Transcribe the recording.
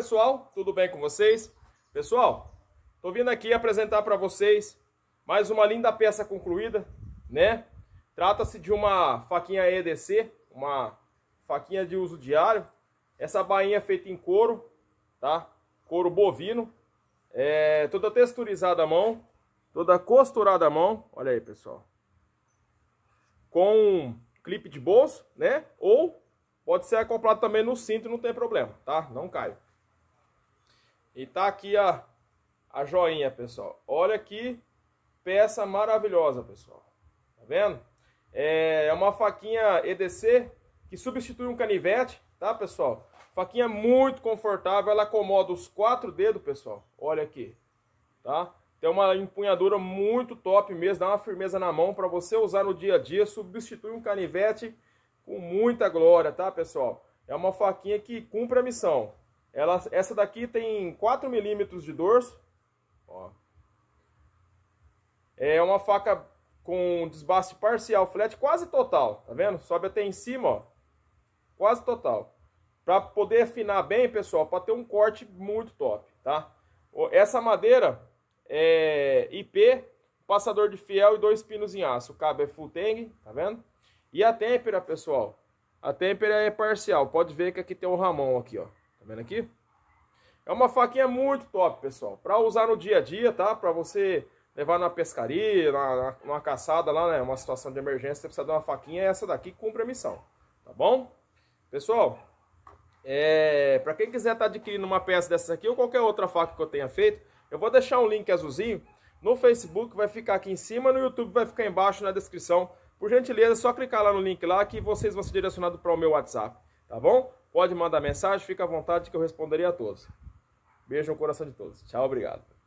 pessoal, tudo bem com vocês? Pessoal, tô vindo aqui apresentar para vocês mais uma linda peça concluída, né? Trata-se de uma faquinha EDC, uma faquinha de uso diário. Essa bainha é feita em couro, tá? Couro bovino, é, toda texturizada à mão, toda costurada à mão, olha aí pessoal. Com clipe de bolso, né? Ou Pode ser acoplado também no cinto, não tem problema, tá? Não cai. E tá aqui a, a joinha, pessoal. Olha que peça maravilhosa, pessoal. Tá vendo? É, é uma faquinha EDC que substitui um canivete, tá, pessoal? Faquinha muito confortável, ela acomoda os quatro dedos, pessoal. Olha aqui, tá? Tem uma empunhadura muito top mesmo, dá uma firmeza na mão para você usar no dia a dia, substitui um canivete com muita glória, tá, pessoal? É uma faquinha que cumpre a missão. Ela, essa daqui tem 4 milímetros de dorso. Ó. É uma faca com desbaste parcial flat quase total, tá vendo? Sobe até em cima, ó. Quase total. Para poder afinar bem, pessoal, para ter um corte muito top, tá? Essa madeira é IP, passador de fiel e dois pinos em aço. O cabo é full tang, tá vendo? E a têmpera, pessoal, a têmpera é parcial. Pode ver que aqui tem um ramão aqui, ó vendo aqui? É uma faquinha muito top, pessoal. Para usar no dia a dia, tá? Para você levar na pescaria, na, na, numa caçada lá, né? Uma situação de emergência, você precisa de uma faquinha. É essa daqui cumpre a missão, tá bom? Pessoal, é, para quem quiser estar tá adquirindo uma peça dessa aqui ou qualquer outra faca que eu tenha feito, eu vou deixar um link azulzinho no Facebook, vai ficar aqui em cima, no YouTube vai ficar embaixo na descrição. Por gentileza, é só clicar lá no link lá que vocês vão ser direcionados para o meu WhatsApp. Tá bom? Pode mandar mensagem, fica à vontade que eu responderei a todos. Beijo no coração de todos. Tchau, obrigado.